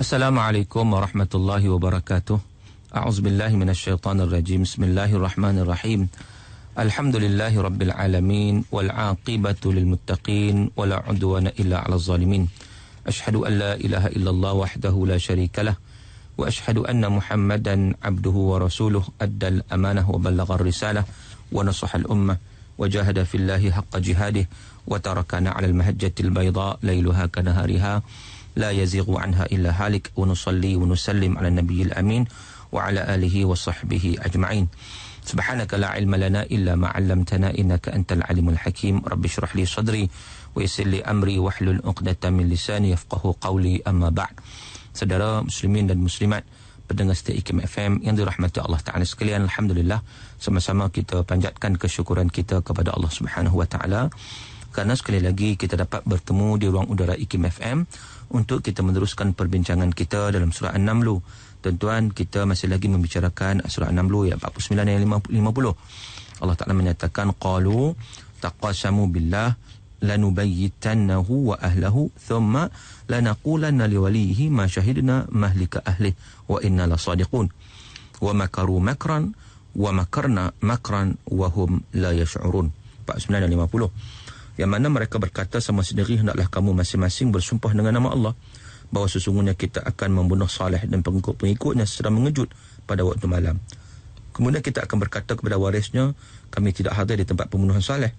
السلام عليكم ورحمة الله وبركاته أعوذ بالله من الشيطان الرجيم بسم الله الرحمن الرحيم الحمد لله رب العالمين والعاقبة للمتقين ولا عدوان إلا على الظالمين أشهد أن لا إله إلا الله وحده لا شريك له وأشهد أن محمدا عبده ورسوله أدى الأمانة وبلغ الرسالة ونصح الأمة وجاهد في الله حق جهاده وتركنا على المهجة البيضاء ليلها كنهارها la yazighu anha illa halik wa nusalli wa nusallim ala nabiyil amin wa ala alihi wa sahbihi ajma'in subhanaka la ilma lana illa ma 'allamtana innaka antal alimul hakim rabbi shrah li sadri wa yassir li amri wa hlul 'uqdatam min lisani yafqahu qawli amma ba'd saudara muslimin dan muslimat pendengar setia IKM FM yang dirahmati Allah Ta'ala sekalian Alhamdulillah sama-sama kita panjatkan kesyukuran kita kepada Allah Subhanahu Wa Ta'ala kerana sekali lagi kita dapat bertemu di ruang udara IKIM FM untuk kita meneruskan perbincangan kita dalam surah An-Namlu. Tuan-tuan, kita masih lagi membicarakan surah An-Namlu ya. 49 dan 50. Allah Ta'ala menyatakan, Qalu taqasamu billah lanubayyitannahu wa ahlahu thumma lanakulanna liwalihi ma shahidna mahlika ahlih wa inna la lasadiqun wa makaru makran wa makarna makran wa hum la yash'urun 49 50 yang mana mereka berkata sama sendiri hendaklah kamu masing-masing bersumpah dengan nama Allah bahawa sesungguhnya kita akan membunuh saleh dan pengikut-pengikutnya secara mengejut pada waktu malam. Kemudian kita akan berkata kepada warisnya, kami tidak hadir di tempat pembunuhan saleh,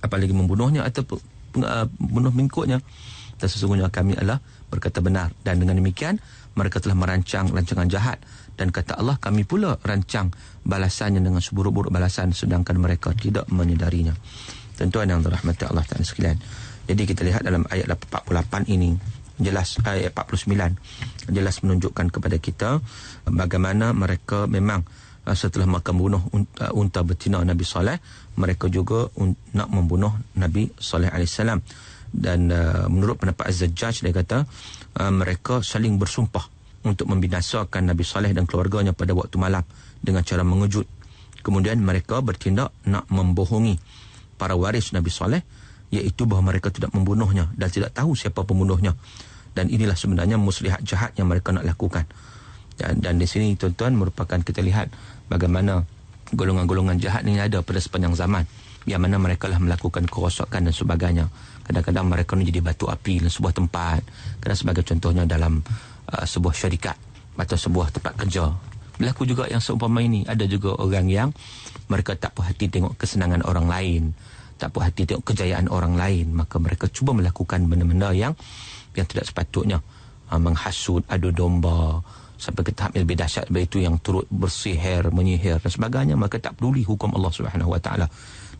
Apalagi membunuhnya atau ah, membunuh pengikutnya. Dan sesungguhnya kami adalah berkata benar. Dan dengan demikian, mereka telah merancang rancangan jahat. Dan kata Allah, kami pula rancang balasannya dengan seburuk-buruk balasan sedangkan mereka tidak menyedarinya. Tentuan tuan yang dirahmati Allah Taala sekalian. Jadi kita lihat dalam ayat 48 ini jelas ayat 49 jelas menunjukkan kepada kita bagaimana mereka memang eh, setelah mereka membunuh eh, unta betina Nabi Saleh mereka juga nak membunuh Nabi Saleh alaihi salam dan eh, menurut pendapat Az-Zajjaj dia kata mereka saling bersumpah untuk membinasakan Nabi Saleh dan keluarganya pada waktu malam dengan cara mengejut kemudian mereka bertindak nak membohongi para waris Nabi Saleh iaitu bahawa mereka tidak membunuhnya dan tidak tahu siapa pembunuhnya dan inilah sebenarnya muslihat jahat yang mereka nak lakukan dan, dan di sini tuan-tuan merupakan kita lihat bagaimana golongan-golongan jahat ini ada pada sepanjang zaman yang mana mereka lah melakukan kerosakan dan sebagainya kadang-kadang mereka ini jadi batu api dalam sebuah tempat kadang sebagai contohnya dalam uh, sebuah syarikat atau sebuah tempat kerja Berlaku juga yang seumpama ini Ada juga orang yang Mereka tak puas hati tengok kesenangan orang lain Tak puas hati tengok kejayaan orang lain Maka mereka cuba melakukan benda-benda yang Yang tidak sepatutnya ha, Menghasut, adu domba Sampai ke tahap yang lebih dahsyat daripada itu Yang turut bersihir, menyihir dan sebagainya Maka tak peduli hukum Allah SWT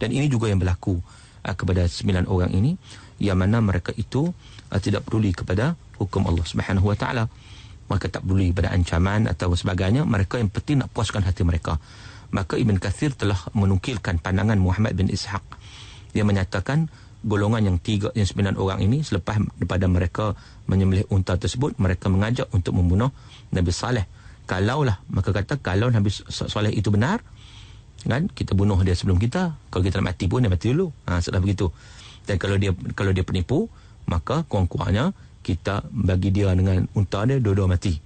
Dan ini juga yang berlaku ha, Kepada sembilan orang ini Yang mana mereka itu ha, Tidak peduli kepada hukum Allah SWT mereka tak peduli pada ancaman atau sebagainya mereka yang penting nak puaskan hati mereka maka Ibn Kathir telah menukilkan pandangan Muhammad bin Ishaq dia menyatakan golongan yang tiga yang sembilan orang ini selepas daripada mereka menyembelih unta tersebut mereka mengajak untuk membunuh Nabi Saleh kalaulah mereka kata kalau Nabi Saleh itu benar kan kita bunuh dia sebelum kita kalau kita nak mati pun dia mati dulu ha, setelah begitu dan kalau dia kalau dia penipu maka kurang-kurangnya kita bagi dia dengan unta dia dua-dua mati.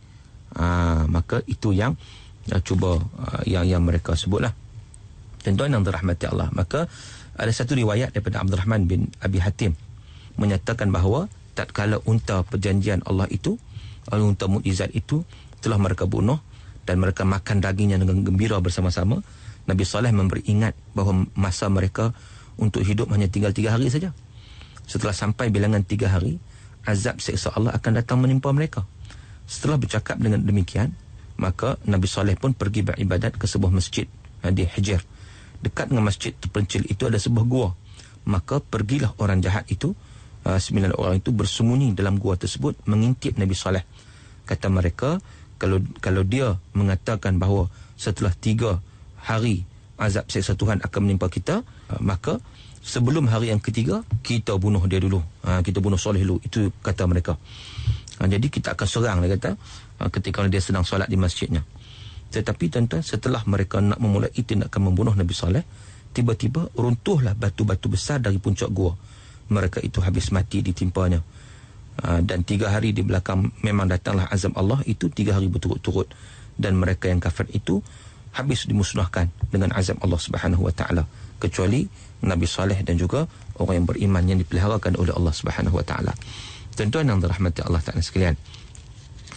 Ha, maka itu yang ya, cuba ha, yang yang mereka sebutlah. tentuan tuan yang dirahmati Allah. Maka ada satu riwayat daripada Abdul Rahman bin Abi Hatim menyatakan bahawa tak tatkala unta perjanjian Allah itu Lalu unta mu'izzat itu telah mereka bunuh dan mereka makan dagingnya dengan gembira bersama-sama. Nabi Saleh memberi ingat bahawa masa mereka untuk hidup hanya tinggal tiga hari saja. Setelah sampai bilangan tiga hari, azab seksa Allah akan datang menimpa mereka. Setelah bercakap dengan demikian, maka Nabi Saleh pun pergi beribadat ke sebuah masjid eh, di Hijr. Dekat dengan masjid terpencil itu ada sebuah gua. Maka pergilah orang jahat itu, eh, sembilan orang itu bersembunyi dalam gua tersebut mengintip Nabi Saleh. Kata mereka, kalau kalau dia mengatakan bahawa setelah tiga hari azab seksa Tuhan akan menimpa kita uh, maka sebelum hari yang ketiga kita bunuh dia dulu ha, kita bunuh soleh dulu itu kata mereka ha, jadi kita akan serang dia kata ketika dia sedang solat di masjidnya tetapi tuan-tuan setelah mereka nak memulai tindakan membunuh Nabi Saleh tiba-tiba runtuhlah batu-batu besar dari puncak gua mereka itu habis mati ditimpanya ha, dan tiga hari di belakang memang datanglah azab Allah itu tiga hari berturut-turut dan mereka yang kafir itu habis dimusnahkan dengan azab Allah Subhanahu wa taala kecuali Nabi Saleh dan juga orang yang beriman yang dipeliharakan oleh Allah Subhanahu wa taala. Tuan-tuan yang dirahmati Allah Taala sekalian.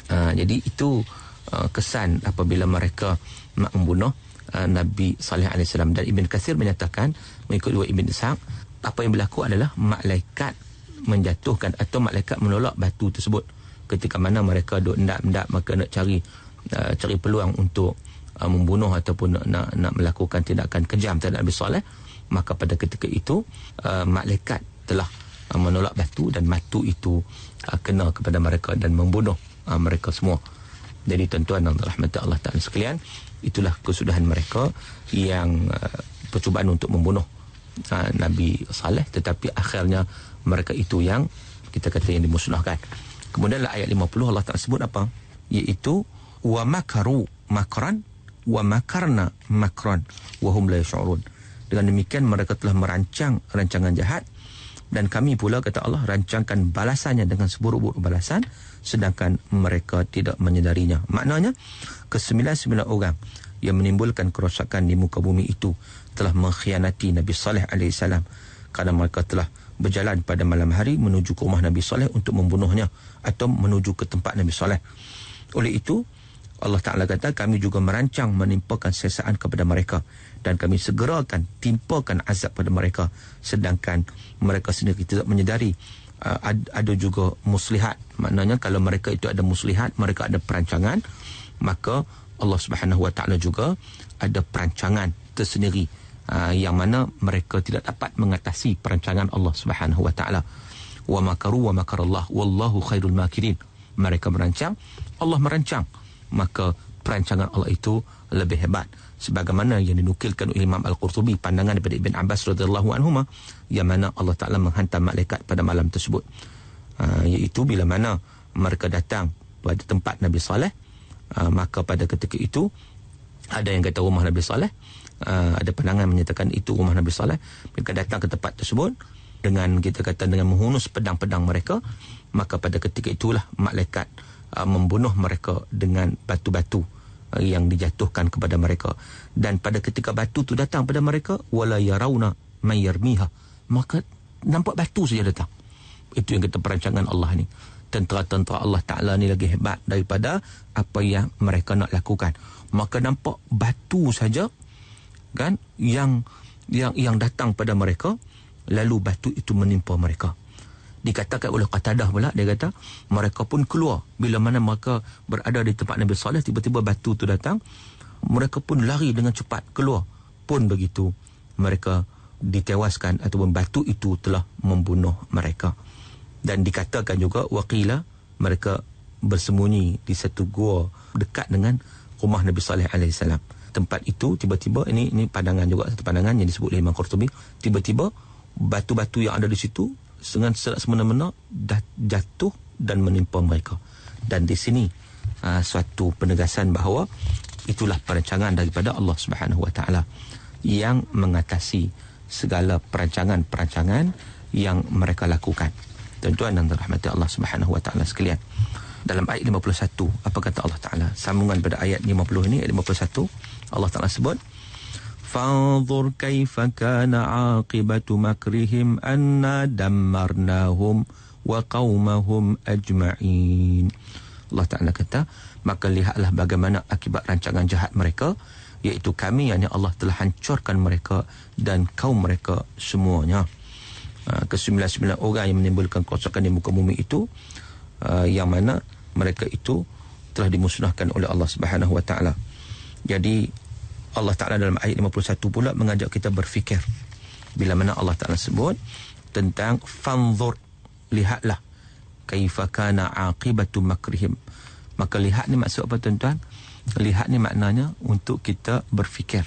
Uh, jadi itu uh, kesan apabila mereka nak membunuh uh, Nabi Saleh alaihi salam dan Ibn Kathir menyatakan mengikut dua Ibn Ishaq apa yang berlaku adalah malaikat menjatuhkan atau malaikat menolak batu tersebut ketika mana mereka duk ndak ndak maka nak cari uh, cari peluang untuk uh, membunuh ataupun nak nak melakukan tindakan kejam terhadap Nabi Saleh maka pada ketika itu uh, malaikat telah uh, menolak batu dan batu itu uh, kena kepada mereka dan membunuh uh, mereka semua jadi tuan-tuan dan rahmati Allah Taala sekalian itulah kesudahan mereka yang uh, percubaan untuk membunuh uh, Nabi Saleh tetapi akhirnya mereka itu yang kita kata yang dimusnahkan kemudian lah ayat 50 Allah Taala sebut apa iaitu wa makaru makran wa makarna makran wa hum la yash'urun. Dengan demikian mereka telah merancang rancangan jahat dan kami pula kata Allah rancangkan balasannya dengan seburuk-buruk balasan sedangkan mereka tidak menyedarinya. Maknanya kesembilan-sembilan orang yang menimbulkan kerosakan di muka bumi itu telah mengkhianati Nabi Saleh alaihi salam kerana mereka telah berjalan pada malam hari menuju ke rumah Nabi Saleh untuk membunuhnya atau menuju ke tempat Nabi Saleh. Oleh itu, Allah Ta'ala kata kami juga merancang menimpakan sesaan kepada mereka dan kami segerakan timpakan azab kepada mereka sedangkan mereka sendiri tidak menyedari uh, ad, ada juga muslihat maknanya kalau mereka itu ada muslihat mereka ada perancangan maka Allah Subhanahu Wa Ta'ala juga ada perancangan tersendiri uh, yang mana mereka tidak dapat mengatasi perancangan Allah Subhanahu Wa Ta'ala wa makaru wa makarallah wallahu khairul makirin mereka merancang Allah merancang maka perancangan Allah itu lebih hebat sebagaimana yang dinukilkan oleh Imam Al-Qurtubi pandangan daripada Ibn Abbas radhiyallahu anhu yang mana Allah Taala menghantar malaikat pada malam tersebut uh, iaitu bila mana mereka datang pada tempat Nabi Saleh uh, maka pada ketika itu ada yang kata rumah Nabi Saleh uh, ada pandangan menyatakan itu rumah Nabi Saleh mereka datang ke tempat tersebut dengan kita kata dengan menghunus pedang-pedang mereka maka pada ketika itulah malaikat Uh, membunuh mereka dengan batu-batu uh, yang dijatuhkan kepada mereka dan pada ketika batu itu datang pada mereka wala yarawna may yarmiha maka nampak batu saja datang itu yang kita perancangan Allah ni tentera-tentera Allah Taala ni lagi hebat daripada apa yang mereka nak lakukan maka nampak batu saja kan yang yang yang datang pada mereka lalu batu itu menimpa mereka dikatakan oleh Qatadah pula dia kata mereka pun keluar bila mana mereka berada di tempat Nabi Saleh tiba-tiba batu tu datang mereka pun lari dengan cepat keluar pun begitu mereka ditewaskan ataupun batu itu telah membunuh mereka dan dikatakan juga waqila mereka bersembunyi di satu gua dekat dengan rumah Nabi Saleh alaihi salam tempat itu tiba-tiba ini ini pandangan juga satu pandangan yang disebut oleh Imam Qurtubi tiba-tiba batu-batu yang ada di situ dengan serat semena-mena jatuh dan menimpa mereka. Dan di sini aa, ah, suatu penegasan bahawa itulah perancangan daripada Allah Subhanahu Wa Taala yang mengatasi segala perancangan-perancangan yang mereka lakukan. Tuan-tuan dan rahmati Allah Subhanahu Wa Taala sekalian. Dalam ayat 51 apa kata Allah Taala? Sambungan pada ayat 50 ini ayat 51 Allah Taala sebut فانظر كيف كان عاقبة مكرهم أنا دمرناهم وقومهم أجمعين Allah Ta'ala kata Maka lihatlah bagaimana akibat rancangan jahat mereka Iaitu kami yang Allah telah hancurkan mereka Dan kaum mereka semuanya ah, Kesembilan-sembilan orang yang menimbulkan kerosakan di muka bumi itu ah, Yang mana mereka itu telah dimusnahkan oleh Allah Subhanahu Wa Ta'ala jadi Allah Ta'ala dalam ayat 51 pula mengajak kita berfikir. Bila mana Allah Ta'ala sebut tentang fanzur. Lihatlah. Kaifakana aqibatu makrihim. Maka lihat ni maksud apa tuan-tuan? Lihat ni maknanya untuk kita berfikir.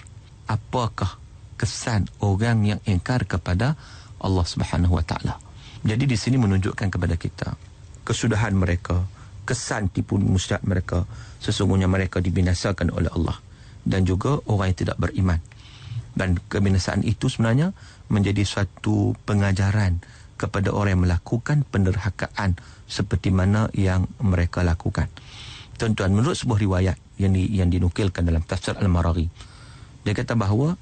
Apakah kesan orang yang ingkar kepada Allah Subhanahu Wa Taala. Jadi di sini menunjukkan kepada kita kesudahan mereka, kesan tipu muslihat mereka, sesungguhnya mereka dibinasakan oleh Allah dan juga orang yang tidak beriman. Dan kebinasaan itu sebenarnya menjadi suatu pengajaran kepada orang yang melakukan penderhakaan seperti mana yang mereka lakukan. Tuan-tuan, menurut sebuah riwayat yang, di, yang dinukilkan dalam Tafsir Al-Marari, dia kata bahawa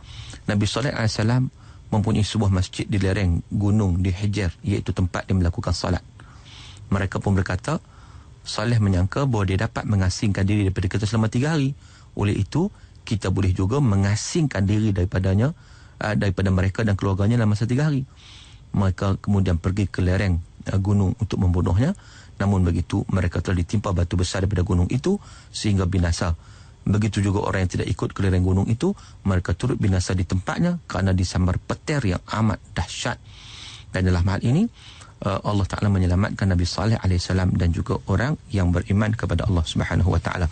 Nabi Sallallahu Alaihi Wasallam mempunyai sebuah masjid di lereng gunung di Hijr iaitu tempat dia melakukan salat. Mereka pun berkata, Salih menyangka bahawa dia dapat mengasingkan diri daripada kita selama tiga hari. Oleh itu, kita boleh juga mengasingkan diri daripadanya uh, daripada mereka dan keluarganya dalam masa tiga hari mereka kemudian pergi ke lereng uh, gunung untuk membunuhnya namun begitu mereka telah ditimpa batu besar daripada gunung itu sehingga binasa begitu juga orang yang tidak ikut ke lereng gunung itu mereka turut binasa di tempatnya kerana disambar petir yang amat dahsyat dan dalam hal ini ah, Allah Taala menyelamatkan Nabi Saleh alaihissalam dan juga orang yang beriman kepada Allah Subhanahu wa taala.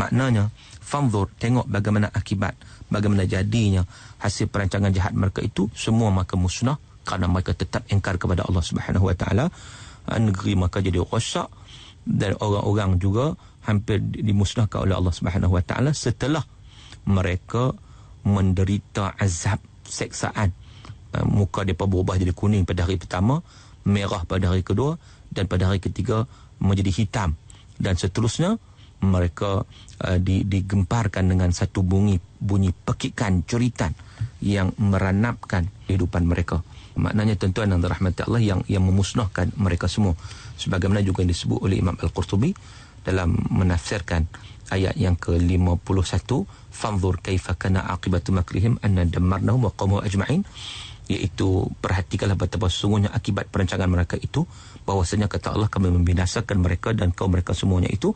Maknanya, fanzur tengok bagaimana akibat, bagaimana jadinya hasil perancangan jahat mereka itu semua maka musnah kerana mereka tetap engkar kepada Allah Subhanahu Wa Taala. Ha, negeri maka jadi rosak dan orang-orang juga hampir dimusnahkan oleh Allah Subhanahu Wa setelah mereka menderita azab seksaan ha, muka mereka berubah jadi kuning pada hari pertama merah pada hari kedua dan pada hari ketiga menjadi hitam dan seterusnya mereka uh, di, digemparkan dengan satu bunyi bunyi pekikan ceritan yang meranapkan kehidupan mereka maknanya tuan-tuan rahmat Allah yang yang memusnahkan mereka semua sebagaimana juga yang disebut oleh Imam Al-Qurtubi dalam menafsirkan ayat yang ke-51 fanzur kaifa kana aqibatu makrihim anna damarnahum wa qawmahum ajma'in iaitu perhatikanlah betapa sungguhnya akibat perancangan mereka itu bahwasanya kata Allah kami membinasakan mereka dan kaum mereka semuanya itu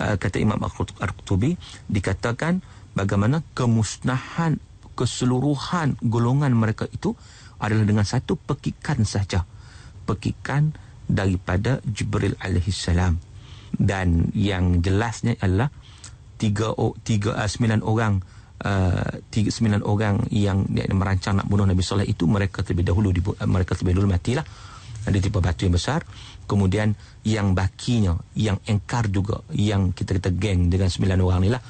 Ah, kata Imam Al-Qurtubi dikatakan bagaimana kemusnahan keseluruhan golongan mereka itu adalah dengan satu pekikan saja pekikan daripada Jibril alaihissalam dan yang jelasnya adalah tiga tiga ah, sembilan orang uh, tiga sembilan orang yang, yang merancang nak bunuh Nabi Sallallahu itu mereka terlebih dahulu mereka terlebih dahulu matilah ada tipe batu yang besar kemudian yang bakinya yang engkar juga yang kita kata geng dengan sembilan orang ni lah,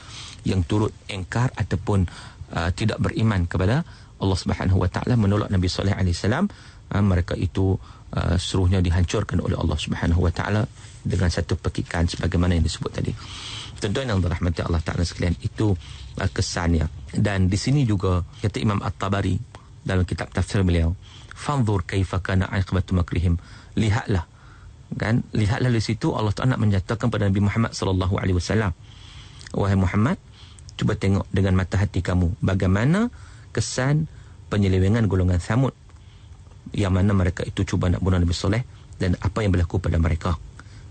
yang turut engkar ataupun uh, tidak beriman kepada Allah Subhanahu Wa Taala menolak Nabi Sallallahu Alaihi Wasallam uh, mereka itu uh, seruhnya dihancurkan oleh Allah Subhanahu Wa Taala dengan satu pekikan sebagaimana yang disebut tadi Tentuan tuan yang dirahmati Allah Taala sekalian itu uh, kesannya dan di sini juga kata Imam At-Tabari dalam kitab tafsir beliau fanzur kaifa kana aqibatu makrihim lihatlah kan lihatlah di situ Allah Taala nak menyatakan kepada Nabi Muhammad sallallahu alaihi wasallam wahai Muhammad cuba tengok dengan mata hati kamu bagaimana kesan penyelewengan golongan Samud yang mana mereka itu cuba nak bunuh Nabi Soleh dan apa yang berlaku pada mereka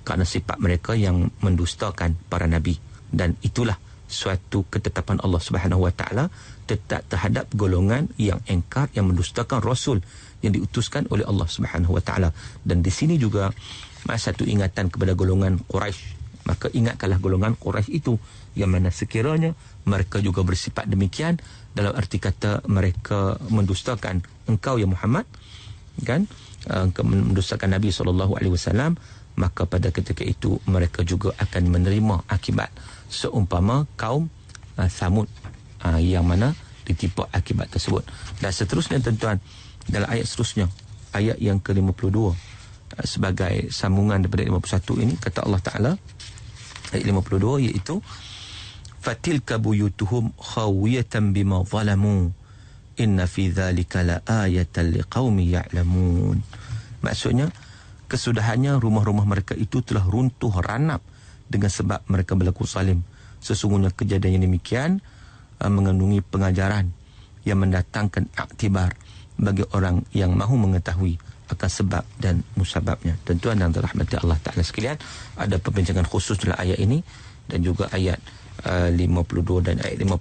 kerana sifat mereka yang mendustakan para nabi dan itulah suatu ketetapan Allah Subhanahu Wa Taala tetap terhadap golongan yang engkar yang mendustakan rasul yang diutuskan oleh Allah Subhanahu Wa Taala dan di sini juga satu ingatan kepada golongan Quraisy. Maka ingatkanlah golongan Quraisy itu yang mana sekiranya mereka juga bersifat demikian dalam arti kata mereka mendustakan engkau ya Muhammad kan eh, engkau mendustakan Nabi sallallahu alaihi wasallam maka pada ketika itu mereka juga akan menerima akibat seumpama kaum uh, Samud uh, yang mana ditipu akibat tersebut dan seterusnya tuan-tuan dalam ayat seterusnya ayat yang ke-52 Eh, sebagai sambungan daripada 51 ini kata Allah Taala ayat 52 iaitu fatilka buyutuhum khawiyatan bima zalamu inna fi dhalika la ayatan liqaumi ya'lamun maksudnya kesudahannya rumah-rumah mereka itu telah runtuh ranap dengan sebab mereka berlaku salim sesungguhnya kejadian yang demikian eh, mengandungi pengajaran yang mendatangkan aktibar bagi orang yang mahu mengetahui atas sebab dan musababnya. Tentu anda yang terahmati Allah Ta'ala sekalian. Ada perbincangan khusus dalam ayat ini. Dan juga ayat uh, 52 dan ayat 53.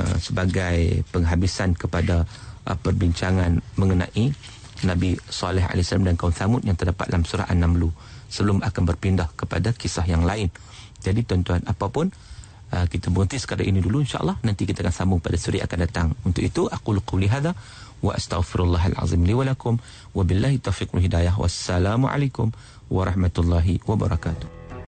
Uh, sebagai penghabisan kepada uh, perbincangan mengenai Nabi Saleh AS dan kaum Samud yang terdapat dalam surah An-Namlu. Sebelum akan berpindah kepada kisah yang lain. Jadi tuan-tuan apapun uh, kita berhenti sekadar ini dulu insyaallah nanti kita akan sambung pada suri akan datang untuk itu aku qul qul وأستغفر الله العظيم لي ولكم وبالله التوفيق والهداية والسلام عليكم ورحمة الله وبركاته